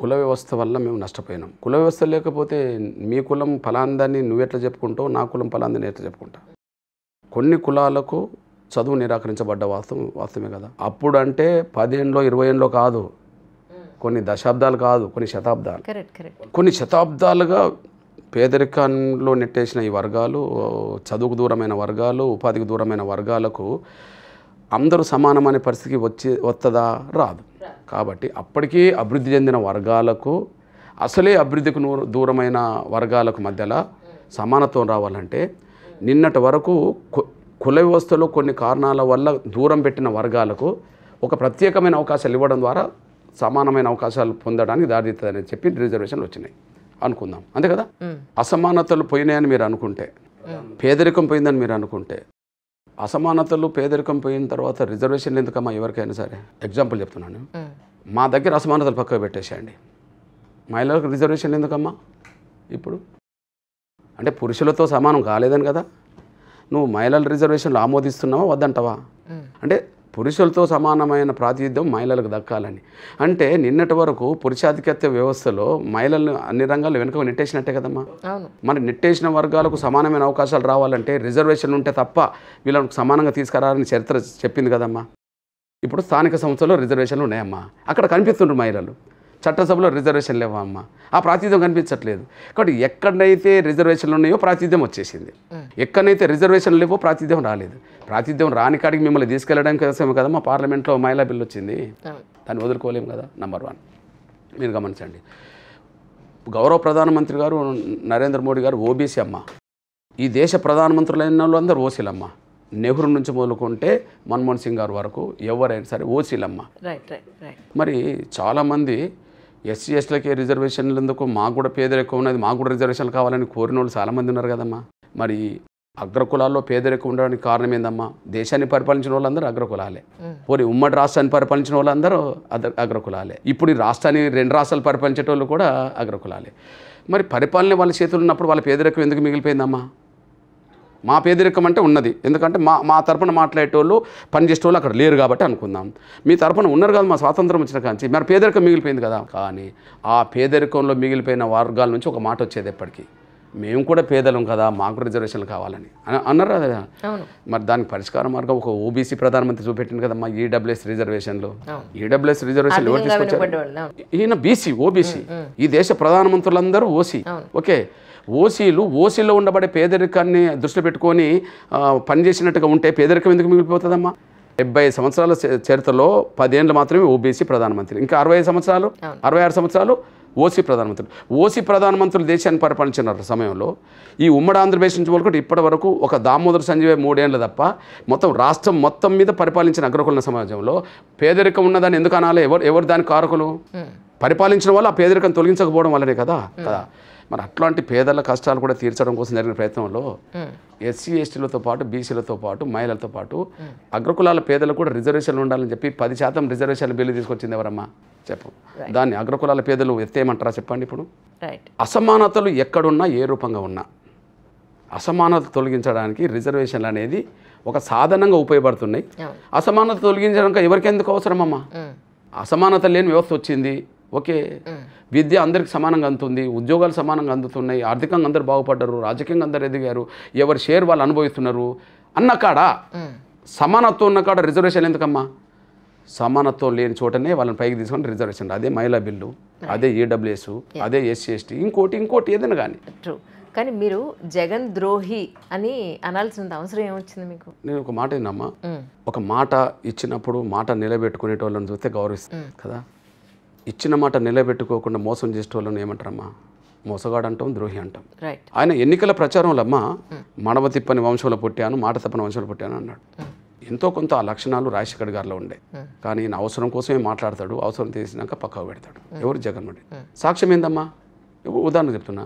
కుల వ్యవస్థ వల్ల మేము నష్టపోయినాం కుల వ్యవస్థ లేకపోతే మీ కులం ఫలాందాన్ని ఎట్లా చెప్పుకుంటావు నా కులం ఫలాందని ఎట్లా చెప్పుకుంటా కొన్ని కులాలకు చదువు నిరాకరించబడ్డ వాస్తవం వాస్తవమే కదా అప్పుడు అంటే పదేళ్ళలో ఇరవై ఏళ్ళలో కాదు కొన్ని దశాబ్దాలు కాదు కొన్ని శతాబ్దాలు కొన్ని శతాబ్దాలుగా పేదరికంలో నెట్టేసిన ఈ వర్గాలు చదువుకు దూరమైన వర్గాలు ఉపాధికి దూరమైన వర్గాలకు అందరూ సమానమనే పరిస్థితికి వచ్చి వస్తుందా రాదు కాబట్టి అప్పటికే అభివృద్ధి చెందిన వర్గాలకు అసలే అభివృద్ధికి దూరమైన వర్గాలకు మధ్యలో సమానత్వం రావాలంటే నిన్నటి వరకు కుల వ్యవస్థలో కొన్ని కారణాల వల్ల దూరం పెట్టిన వర్గాలకు ఒక ప్రత్యేకమైన అవకాశాలు ఇవ్వడం ద్వారా సమానమైన అవకాశాలు పొందడానికి దారితీస్తుందని చెప్పి రిజర్వేషన్లు వచ్చినాయి అనుకుందాం అంతే కదా అసమానతలు పోయినాయని మీరు అనుకుంటే పేదరికం పోయిందని మీరు అనుకుంటే అసమానతలు పేదరికం పోయిన తర్వాత రిజర్వేషన్ ఎందుకమ్మా ఎవరికైనా సరే ఎగ్జాంపుల్ చెప్తున్నాను మా దగ్గర అసమానతలు పక్కకు పెట్టేసేయండి మహిళలకు రిజర్వేషన్ ఎందుకమ్మా ఇప్పుడు అంటే పురుషులతో సమానం కాలేదని కదా నువ్వు మహిళల రిజర్వేషన్లు ఆమోదిస్తున్నావా వద్దంటావా అంటే పురుషులతో సమానమైన ప్రాతినిధ్యం మహిళలకు దక్కాలని అంటే నిన్నటి వరకు పురుషాధిపత్య వ్యవస్థలో మహిళలను అన్ని రంగాల్లో వెనుక నెట్టేసినట్టే కదమ్మా మరి నెట్టేసిన వర్గాలకు సమానమైన అవకాశాలు రావాలంటే రిజర్వేషన్ ఉంటే తప్ప వీళ్ళకు సమానంగా తీసుకురాలని చరిత్ర చెప్పింది కదమ్మా ఇప్పుడు స్థానిక సంస్థలో రిజర్వేషన్లు ఉన్నాయమ్మా అక్కడ కనిపిస్తుండ్రు మహిళలు చట్టసభలో రిజర్వేషన్ లేవమ్మా ఆ ప్రాతిధ్యం కనిపించట్లేదు కాబట్టి ఎక్కడైతే రిజర్వేషన్లు ఉన్నాయో ప్రాతిధ్యం వచ్చేసింది ఎక్కడైతే రిజర్వేషన్ లేవో ప్రాతిధ్యం రాలేదు ప్రాతిధ్యం రాని కాడికి మిమ్మల్ని తీసుకెళ్ళడం కోసమే కదా మా పార్లమెంట్లో మహిళా బిల్లు వచ్చింది దాన్ని వదులుకోలేము కదా నంబర్ వన్ మీరు గమనించండి గౌరవ ప్రధానమంత్రి గారు నరేంద్ర మోడీ గారు ఓబీసీ అమ్మ ఈ దేశ ప్రధానమంత్రులైన వాళ్ళందరూ ఓసీలమ్మ నెహ్రూ నుంచి మొదలుకుంటే మన్మోహన్ సింగ్ గారు వరకు ఎవరైనా సరే ఓసీలమ్మ మరి చాలామంది ఎస్సీ ఎస్టీలకే రిజర్వేషన్లు ఎందుకు మాకు కూడా పేదరికం ఉన్నది మాకు కూడా రిజర్వేషన్లు కావాలని కోరిన వాళ్ళు చాలామంది ఉన్నారు కదమ్మా మరి అగ్రకులాల్లో పేదరికం ఉండడానికి కారణం ఏందమ్మా దేశాన్ని పరిపాలించిన వాళ్ళందరూ అగ్రకులాలే పోనీ ఉమ్మడి రాష్ట్రాన్ని పరిపాలించిన వాళ్ళందరూ అగ్రకులాలే ఇప్పుడు ఈ రాష్ట్రాన్ని రెండు రాష్ట్రాలు పరిపాలించేటోళ్ళు కూడా అగ్రకులాలే మరి పరిపాలన వాళ్ళ చేతులు ఉన్నప్పుడు వాళ్ళ పేదరికం ఎందుకు మిగిలిపోయిందమ్మా మా పేదరికం అంటే ఉన్నది ఎందుకంటే మా మా తరపున మాట్లాడేటోళ్ళు పనిచేసేటోళ్ళు అక్కడ లేరు కాబట్టి అనుకుందాం మీ తరపున ఉన్నారు కదా మా స్వాతంత్రం వచ్చిన కాంచి మరి పేదరికం మిగిలిపోయింది కదా కానీ ఆ పేదరికంలో మిగిలిపోయిన వర్గాల నుంచి ఒక మాట వచ్చేది ఎప్పటికీ మేము కూడా పేదలం కదా మాకు రిజర్వేషన్లు కావాలని అన్నారు కదా మరి దానికి పరిష్కార మార్గం ఒక ఓబీసీ ప్రధానమంత్రి చూపెట్టింది మా ఈడబ్ల్యూఎస్ రిజర్వేషన్లు ఈడబ్ల్యూఎస్ రిజర్వేషన్ ఈయన బీసీ ఓబీసీ ఈ దేశ ప్రధానమంత్రులందరూ ఓసీ ఓకే ఓసీలు ఓసీలో ఉండబడే పేదరికాన్ని దృష్టిలో పెట్టుకొని పనిచేసినట్టుగా ఉంటే పేదరికం ఎందుకు మిగిలిపోతుందమ్మా డెబ్బై సంవత్సరాల చరిత్రలో పదేళ్ళు మాత్రమే ఓబీసీ ప్రధానమంత్రి ఇంకా అరవై సంవత్సరాలు అరవై ఆరు సంవత్సరాలు ఓసీ ప్రధానమంత్రి ఓసీ ప్రధానమంత్రులు దేశాన్ని పరిపాలించిన సమయంలో ఈ ఉమ్మడి ఆంధ్రప్రదేశ్ నుంచి వరకు ఇప్పటి వరకు ఒక దామోదర సంజీవే మూడేళ్ళు తప్ప మొత్తం రాష్ట్రం మొత్తం మీద పరిపాలించిన అగ్రకుల సమాజంలో పేదరికం ఉన్నదాన్ని ఎందుకు అనాలి ఎవరు ఎవరు దాని కారకులు పరిపాలించిన వల్ల ఆ పేదరికం తొలగించకపోవడం వల్లనే కదా కదా మరి అట్లాంటి పేదల కష్టాలు కూడా తీర్చడం కోసం జరిగిన ప్రయత్నంలో ఎస్సీ ఎస్టీలతో పాటు బీసీలతో పాటు మహిళలతో పాటు అగ్రకులాల పేదలు కూడా రిజర్వేషన్లు ఉండాలని చెప్పి పది శాతం రిజర్వేషన్ బిల్లు తీసుకొచ్చింది ఎవరమ్మా చెప్పు దాన్ని అగ్రకులాల పేదలు ఎత్తేయమంటారా చెప్పండి ఇప్పుడు అసమానతలు ఎక్కడున్నా ఏ రూపంగా ఉన్నా అసమానత తొలగించడానికి రిజర్వేషన్లు అనేది ఒక సాధనంగా ఉపయోగపడుతున్నాయి అసమానత తొలగించడానికి ఎవరికెందుకు అవసరమమ్మా అసమానత లేని వ్యవస్థ వచ్చింది ఓకే విద్య అందరికి సమానంగా అందుతుంది ఉద్యోగాలు సమానంగా అందుతున్నాయి ఆర్థికంగా అందరు బాగుపడ్డారు రాజకీయంగా అందరు ఎదిగారు ఎవరు షేర్ వాళ్ళు అనుభవిస్తున్నారు అన్న కాడ సమానత్వం ఉన్న కాడ రిజర్వేషన్ ఎందుకమ్మా సమానత్వం లేని చోటనే వాళ్ళని పైకి తీసుకొని రిజర్వేషన్ అదే మహిళా బిల్లు అదే ఈడబ్ల్యూఎస్ అదే ఎస్సీ ఎస్టీ ఇంకోటి ఇంకోటి ఏదైనా కానీ కానీ మీరు జగన్ ద్రోహి అని అనాల్సిన అవసరం ఏమొచ్చింది మీకు నేను ఒక మాట విన్నమ్మా ఒక మాట ఇచ్చినప్పుడు మాట నిలబెట్టుకునేటోళ్ళని చూస్తే గౌరవిస్తాను కదా ఇచ్చిన మాట నిలబెట్టుకోకుండా మోసం చేసే వాళ్ళని ఏమంటారమ్మా మోసగాడు అంటాం ద్రోహి అంటాం ఆయన ఎన్నికల ప్రచారంలో అమ్మా hmm. మడవ తిప్పని వంశంలో పుట్టాను మాట తప్పని వంశంలో పుట్టాను అన్నాడు hmm. ఎంతో కొంత ఆ లక్షణాలు రాజశేఖర్ గారిలో ఉండే hmm. కానీ ఈయన అవసరం కోసమే మాట్లాడతాడు అవసరం తీసినాక పక్కకు పెడతాడు ఎవరు జగన్ సాక్ష్యం ఏందమ్మా ఉదాహరణ చెప్తున్నా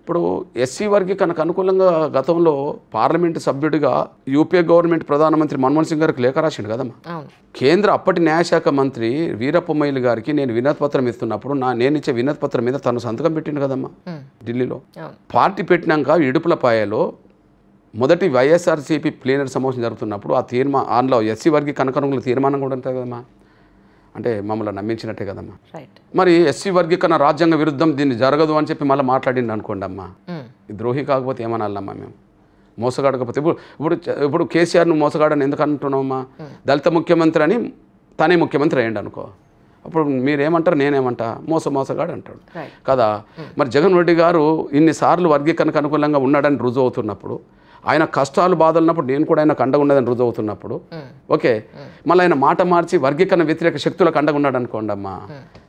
ఇప్పుడు ఎస్సీ వర్గీ కనుక అనుకూలంగా గతంలో పార్లమెంటు సభ్యుడిగా యూపీఏ గవర్నమెంట్ ప్రధానమంత్రి మన్మోహన్ సింగ్ గారికి లేఖ రాసిండు కదమ్మా కేంద్ర అప్పటి న్యాయశాఖ మంత్రి వీరప్పమైలు గారికి నేను వినతి పత్రం ఇస్తున్నప్పుడు నా నేను ఇచ్చే వినతి పత్రం మీద తను సంతకం పెట్టిండు కదమ్మా ఢిల్లీలో పార్టీ పెట్టినాక పాయలో మొదటి వైఎస్ఆర్సీపీ ప్లీనర్ సమావేశం జరుగుతున్నప్పుడు ఆ తీర్మా ఆన్లో ఎస్సీ వర్గీ కనకనుగుల తీర్మానం కూడా ఉంటుంది కదమ్మా అంటే మమ్మల్ని నమ్మించినట్టే కదమ్మా మరి ఎస్సీ వర్గీకరణ రాజ్యాంగ విరుద్ధం దీన్ని జరగదు అని చెప్పి మళ్ళీ మాట్లాడింది అనుకోండి అమ్మా hmm. ద్రోహి కాకపోతే ఏమనాలమ్మా మేము మోసగాడకపోతే ఇప్పుడు ఇప్పుడు ఇప్పుడు కేసీఆర్ను మోసగాడని ఎందుకు అంటున్నామమ్మా hmm. దళిత ముఖ్యమంత్రి అని తనే ముఖ్యమంత్రి అయ్యండి అనుకో అప్పుడు మీరేమంటారు నేనేమంటా మోస మోసగాడు అంటాడు కదా hmm. మరి జగన్ రెడ్డి గారు ఇన్నిసార్లు వర్గీకరణకు అనుకూలంగా ఉన్నాడని రుజువు అవుతున్నప్పుడు ఆయన కష్టాలు బాధలు ఉన్నప్పుడు నేను కూడా ఆయన కండగా ఉన్నదని రుజువుతున్నప్పుడు ఓకే మళ్ళీ ఆయన మాట మార్చి వర్గీకరణ వ్యతిరేక శక్తులకు అండగా ఉన్నాడు అనుకోండి అమ్మా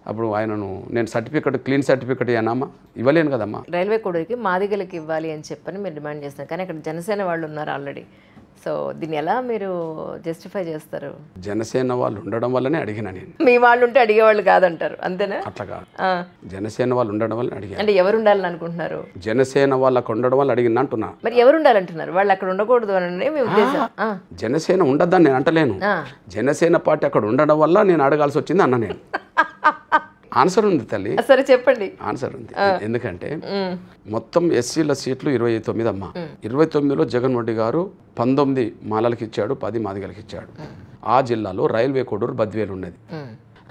అప్పుడు ఆయనను నేను సర్టిఫికెట్ క్లీన్ సర్టిఫికెట్ అన్నామా ఇవ్వలేను కదమ్మా రైల్వే కోడరికి మాదిగలకి ఇవ్వాలి అని చెప్పని మీరు డిమాండ్ చేస్తున్నారు కానీ అక్కడ జనసేన వాళ్ళు ఉన్నారు ఆల్రెడీ సో దీన్ని ఎలా మీరు జస్టిఫై చేస్తారు జనసేన వాళ్ళు ఉండడం వల్లనే అడిగిన నేను మీ వాళ్ళు ఉంటే అడిగేవాళ్ళు కాదంటారు అంతేనా అట్లా కాదు జనసేన వాళ్ళు ఉండడం వల్ల అడిగారు అంటే ఎవరు ఉండాలని అనుకుంటున్నారు జనసేన వాళ్ళకు ఉండడం వల్ల అడిగింది అంటున్నా మరి ఎవరు ఉండాలంటున్నారు వాళ్ళు అక్కడ ఉండకూడదు అని మీ ఉద్దేశం జనసేన ఉండద్దని నేను అంటలేను జనసేన పార్టీ అక్కడ ఉండడం వల్ల నేను అడగాల్సి వచ్చింది అన్న నేను ఆన్సర్ ఉంది తల్లి సరే చెప్పండి ఆన్సర్ ఉంది ఎందుకంటే మొత్తం ఎస్సీల సీట్లు ఇరవై తొమ్మిది అమ్మ ఇరవై తొమ్మిదిలో జగన్ రెడ్డి గారు పంతొమ్మిది మాలలకు ఇచ్చాడు పది మాదిగలకి ఇచ్చాడు ఆ జిల్లాలో రైల్వే కోడూరు బద్వేలు ఉన్నది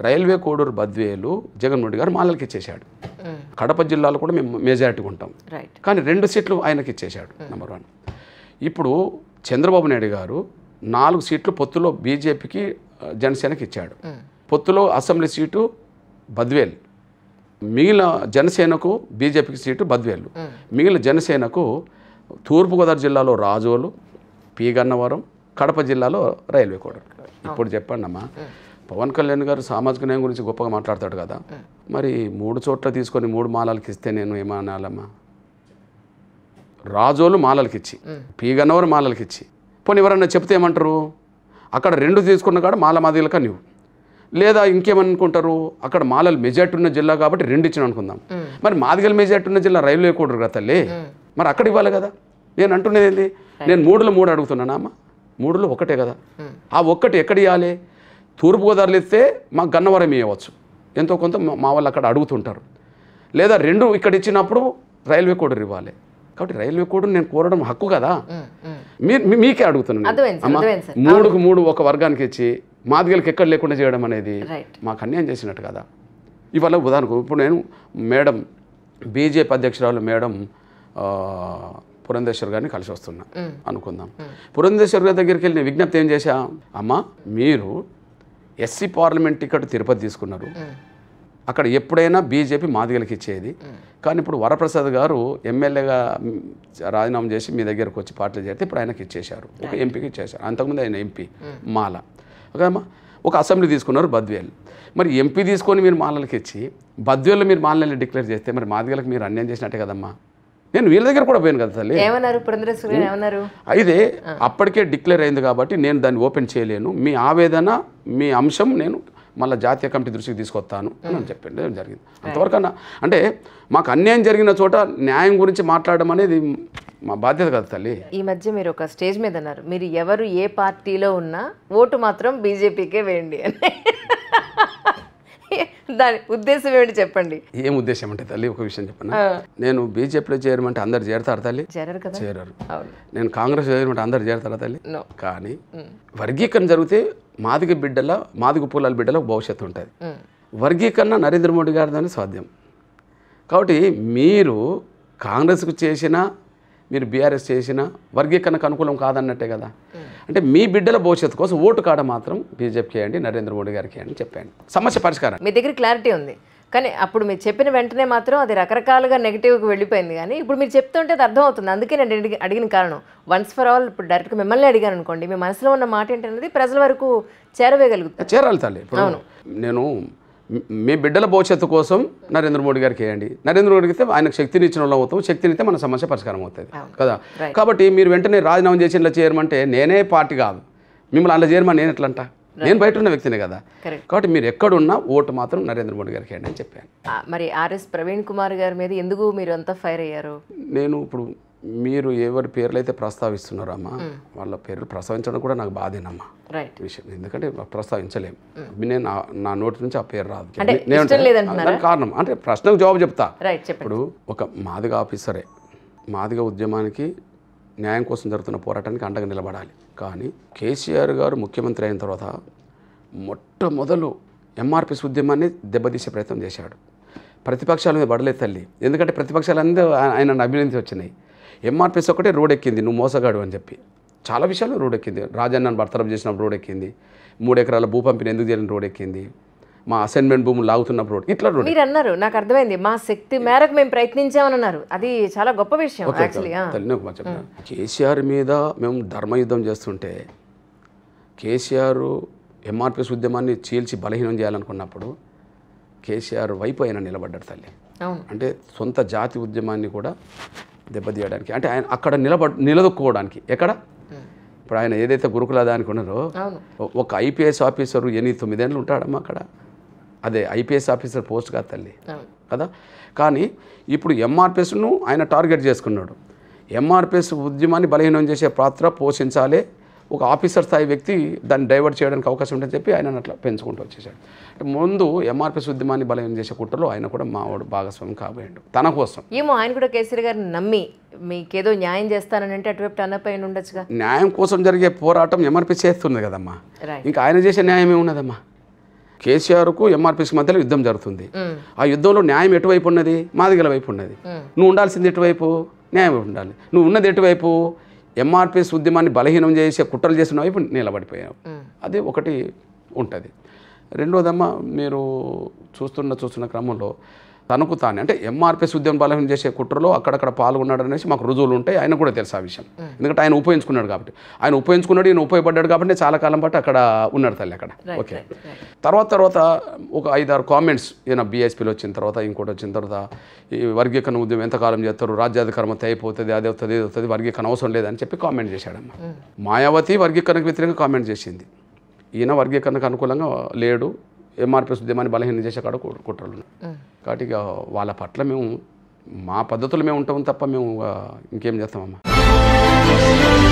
రైల్వే కోడూరు బద్వేలు జగన్ రెడ్డి గారు మాలలకి ఇచ్చేశాడు కడప జిల్లాలో కూడా మేము మెజారిటీ ఉంటాం కానీ రెండు సీట్లు ఆయనకి ఇచ్చేశాడు నెంబర్ వన్ ఇప్పుడు చంద్రబాబు నాయుడు గారు నాలుగు సీట్లు పొత్తులో బీజేపీకి జనసేనకి ఇచ్చాడు పొత్తులో అసెంబ్లీ సీటు బద్వేల్ మిగిలిన జనసేనకు బీజేపీకి సీటు బద్వేలు మిగిలిన జనసేనకు తూర్పుగోదావరి జిల్లాలో రాజోలు పీగన్నవరం కడప జిల్లాలో రైల్వే కూడా ఇప్పుడు చెప్పండి అమ్మా పవన్ కళ్యాణ్ గారు సామాజిక న్యాయం గురించి గొప్పగా మాట్లాడతాడు కదా మరి మూడు చోట్ల తీసుకొని మూడు మాలలకి ఇస్తే నేను ఏమనాలమ్మా రాజోలు మాలలకి ఇచ్చి పీగన్నవరం మాలలకి ఇచ్చి పోనీ ఎవరన్నా చెప్తే ఏమంటారు అక్కడ రెండు తీసుకున్న కాడ మాల మాదిలక నువ్వు లేదా ఇంకేమనుకుంటారు అక్కడ మాలలు మెజార్టీ ఉన్న జిల్లా కాబట్టి రెండు ఇచ్చిన అనుకుందాం మరి మాదిగల మెజార్టీ ఉన్న జిల్లా రైల్వే వేయకూడదు కదా తల్లి మరి అక్కడ ఇవ్వాలి కదా నేను అంటున్నది ఏంది నేను మూడులో మూడు అడుగుతున్నాను అమ్మ మూడులో ఒకటే కదా ఆ ఒక్కటి ఎక్కడ ఇవ్వాలి తూర్పుగోదావరిలో ఇస్తే మాకు గన్నవరం ఇవ్వచ్చు ఎంతో కొంత మా వాళ్ళు అక్కడ అడుగుతుంటారు లేదా రెండు ఇక్కడ ఇచ్చినప్పుడు రైల్వే కోడర్ ఇవ్వాలి కాబట్టి రైల్వే కోడర్ నేను కోరడం హక్కు కదా మీకే అడుగుతున్నాను మూడుకు మూడు ఒక వర్గానికి ఇచ్చి మాదిగలకి ఎక్కడ లేకుండా చేయడం అనేది మాకు అన్యాయం చేసినట్టు కదా ఇవాళ ఉదాహరణకు ఇప్పుడు నేను మేడం బీజేపీ అధ్యక్షురాలు మేడం పురంధేశ్వర్ గారిని కలిసి వస్తున్నా అనుకుందాం పురంధేశ్వర్ గారి దగ్గరికి వెళ్ళిన విజ్ఞప్తి ఏం చేశా అమ్మ మీరు ఎస్సీ పార్లమెంట్ టికెట్ తిరుపతి తీసుకున్నారు అక్కడ ఎప్పుడైనా బీజేపీ మాదిగలకి ఇచ్చేది కానీ ఇప్పుడు వరప్రసాద్ గారు ఎమ్మెల్యేగా రాజీనామా చేసి మీ దగ్గరకు వచ్చి పార్టీలు చేస్తే ఇప్పుడు ఆయనకి ఇచ్చేశారు ఒక ఎంపీకి ఇచ్చేశారు అంతకుముందు ఆయన ఎంపీ మాల ఓకేమ్మా ఒక అసెంబ్లీ తీసుకున్నారు బద్వేల్ మరి ఎంపీ తీసుకొని మీరు మాలలకి ఇచ్చి బద్వేల్లో మీరు మాలని డిక్లేర్ చేస్తే మరి మాదిగలకు మీరు అన్యాయం చేసినట్టే కదమ్మా నేను వీళ్ళ దగ్గర కూడా పోయాను కదా తల్లి అయితే అప్పటికే డిక్లేర్ అయింది కాబట్టి నేను దాన్ని ఓపెన్ చేయలేను మీ ఆవేదన మీ అంశం నేను మళ్ళీ జాతీయ కమిటీ దృష్టికి తీసుకొస్తాను అని చెప్పండి జరిగింది అన్న అంటే మాకు అన్యాయం జరిగిన చోట న్యాయం గురించి మాట్లాడడం అనేది మా బాధ్యత కదా తల్లి ఈ మధ్య మీరు ఒక స్టేజ్ మీద అన్నారు మీరు ఎవరు ఏ పార్టీలో ఉన్నా ఓటు మాత్రం బీజేపీకే వేయండి అని దాని ఉద్దేశం ఏమిటి చెప్పండి ఏం ఉద్దేశం అంటే తల్లి ఒక విషయం చెప్పండి నేను బీజేపీలో చేరమంటే అందరు చేరతారు తల్లి చేరారు నేను కాంగ్రెస్ చేరమంటే అందరు చేరతారు తల్లి కానీ వర్గీకరణ జరిగితే మాదిగ బిడ్డల మాదిగ పూలాల బిడ్డల భవిష్యత్తు ఉంటుంది వర్గీకరణ నరేంద్ర మోడీ గారిదని సాధ్యం కాబట్టి మీరు కాంగ్రెస్కు చేసిన మీరు బీఆర్ఎస్ చేసిన వర్గీకరణకు అనుకూలం కాదన్నట్టే కదా అంటే మీ బిడ్డల భవిష్యత్తు కోసం ఓటు కాడ మాత్రం బీజేపీకి వేయండి నరేంద్ర మోడీ గారికి అని చెప్పాను సమస్య పరిష్కారం మీ దగ్గర క్లారిటీ ఉంది కానీ అప్పుడు మీరు చెప్పిన వెంటనే మాత్రం అది రకరకాలుగా నెగిటివ్కి వెళ్ళిపోయింది కానీ ఇప్పుడు మీరు చెప్తుంటే అది అర్థమవుతుంది అందుకే నేను అడిగిన కారణం వన్స్ ఫర్ ఆల్ ఇప్పుడు డైరెక్ట్గా మిమ్మల్ని అడిగాను అనుకోండి మీ మనసులో ఉన్న మాట ఏంటనేది ప్రజల వరకు చేరవేయగలుగుతుంది చేరాలి తల్లి అవును నేను మీ బిడ్డల భవిష్యత్తు కోసం నరేంద్ర మోడీ గారికి వేయండి నరేంద్ర మోడీ అయితే ఆయనకు శక్తిని ఇచ్చిన వాళ్ళు అవుతాం శక్తినిస్తే మన సమస్య పరిష్కారం అవుతుంది కదా కాబట్టి మీరు వెంటనే రాజీనామా చేసి ఇలా చేయమంటే నేనే పార్టీ కాదు మిమ్మల్ని అలా చేయమని నేను ఎట్లంట నేను బయట ఉన్న వ్యక్తినే కదా కాబట్టి మీరు ఎక్కడున్నా ఓటు మాత్రం నరేంద్ర మోడీ గారికి అని చెప్పాను మరి ఆర్ఎస్ ప్రవీణ్ కుమార్ గారి మీద ఎందుకు మీరు అంతా ఫైర్ అయ్యారు నేను ఇప్పుడు మీరు ఎవరి పేర్లు అయితే ప్రస్తావిస్తున్నారమ్మా వాళ్ళ పేర్లు ప్రస్తావించడం కూడా నాకు బాధేనమ్మా విషయం ఎందుకంటే ప్రస్తావించలేము నేను నా నోటి నుంచి ఆ పేరు రాదు నేను కారణం అంటే ప్రశ్నకు జవాబు చెప్తా ఇప్పుడు ఒక మాదిగ ఆఫీసరే మాదిగ ఉద్యమానికి న్యాయం కోసం జరుగుతున్న పోరాటానికి అండగా నిలబడాలి కానీ కేసీఆర్ గారు ముఖ్యమంత్రి అయిన తర్వాత మొట్టమొదలు ఎంఆర్పిస్ ఉద్యమాన్ని దెబ్బతీసే ప్రయత్నం చేశాడు ప్రతిపక్షాల మీద పడలేదు తల్లి ఎందుకంటే ప్రతిపక్షాలు అందరూ ఆయన అభినందించి వచ్చినాయి ఎంఆర్పిఎస్ ఒకటే రోడ్ ఎక్కింది నువ్వు మోసగాడు అని చెప్పి చాలా విషయాలు రోడ్ ఎక్కింది రాజన్నను బర్తరఫ్ చేసినప్పుడు రోడ్ ఎక్కింది మూడు ఎకరాల భూ పంపిణీ ఎందుకు చేయాలని రోడ్ ఎక్కింది మా అసైన్మెంట్ భూములు లాగుతున్నప్పుడు ఇట్లా రోడ్ మీరు అన్నారు నాకు అర్థమైంది మా శక్తి మేరకు మేము ప్రయత్నించామని అన్నారు అది చాలా గొప్ప విషయం కేసీఆర్ మీద మేము ధర్మయుద్ధం చేస్తుంటే కేసీఆర్ ఎంఆర్పిఎస్ ఉద్యమాన్ని చీల్చి బలహీనం చేయాలనుకున్నప్పుడు కేసీఆర్ వైపు అయినా నిలబడ్డాడు తల్లి అంటే సొంత జాతి ఉద్యమాన్ని కూడా దెబ్బతీయడానికి అంటే ఆయన అక్కడ నిలబడ్ నిలదొక్కుకోవడానికి ఎక్కడ ఇప్పుడు ఆయన ఏదైతే గురుకుల దానికి ఉన్నారో ఒక ఐపీఎస్ ఆఫీసరు ఎనిమిది తొమ్మిదేళ్ళు ఉంటాడమ్మా అక్కడ అదే ఐపీఎస్ ఆఫీసర్ పోస్ట్ కాదు తల్లి కదా కానీ ఇప్పుడు ఎంఆర్పిఎస్ను ఆయన టార్గెట్ చేసుకున్నాడు ఎంఆర్పిఎస్ ఉద్యమాన్ని బలహీనం చేసే పాత్ర పోషించాలి ఒక ఆఫీసర్ స్థాయి వ్యక్తి దాన్ని డైవర్ట్ చేయడానికి అవకాశం ఉంటుందని చెప్పి ఆయన అట్లా పెంచుకుంటూ వచ్చేసాడు ముందు ఎంఆర్పీ ఉద్యమాన్ని బలహీనం చేసే కుట్రలో ఆయన కూడా మావాడు భాగస్వామి కాబోయాడు తన కోసం ఏమో ఆయన కూడా కేసీఆర్ గారిని నమ్మి మీకేదో న్యాయం చేస్తానని అంటే అటువైపు టన్నపైన ఉండొచ్చుగా న్యాయం కోసం జరిగే పోరాటం ఎంఆర్పీ చేస్తుంది కదమ్మా ఇంకా ఆయన చేసే న్యాయం ఏమున్నదమ్మా కేసీఆర్కు ఎంఆర్పీసీ మధ్యలో యుద్ధం జరుగుతుంది ఆ యుద్ధంలో న్యాయం ఎటువైపు ఉన్నది మాదిగల వైపు ఉన్నది నువ్వు ఉండాల్సింది ఎటువైపు న్యాయం ఉండాలి నువ్వు ఉన్నది ఎటువైపు ఎంఆర్పిఎస్ ఉద్యమాన్ని బలహీనం చేసే కుట్రలు చేసిన వైపు నిలబడిపోయాం అది ఒకటి ఉంటుంది రెండోదమ్మా మీరు చూస్తున్న చూస్తున్న క్రమంలో తనకు తానే అంటే ఎంఆర్పిఎస్ ఉద్యమం బలహీనం చేసే కుట్రలో అక్కడక్కడ పాల్గొన్నాడు అనేసి మాకు రుజువులు ఉంటాయి ఆయన కూడా తెలుసు ఆ విషయం ఎందుకంటే ఆయన ఉపయోగించుకున్నాడు కాబట్టి ఆయన ఉపయోగించుకున్నాడు ఈయన ఉపయోగపడ్డాడు కాబట్టి చాలా కాలం పాటు అక్కడ ఉన్నాడు తల్లి అక్కడ ఓకే తర్వాత తర్వాత ఒక ఐదారు కామెంట్స్ ఈయన బీఎస్పీలో వచ్చిన తర్వాత ఇంకోటి వచ్చిన తర్వాత ఈ వర్గీకరణ ఉద్యమం ఎంతకాలం చేస్తారు రాజ్యాధికారం అయిపోతుంది అది అవుతుంది ఇది అవుతుంది వర్గీకరణ అవసరం లేదని చెప్పి కామెంట్ చేశాడమ్మ మాయావతి వర్గీకరణకు వ్యతిరేకంగా కామెంట్ చేసింది ఈయన వర్గీకరణకు అనుకూలంగా లేడు ఎంఆర్పీ ఉద్యమాన్ని బలహీన చేసే కాడ కుట్రలు కాబట్టి ఇక వాళ్ళ పట్ల మేము మా పద్ధతులు మేము ఉంటాం తప్ప మేము ఇంకేం చేస్తామమ్మా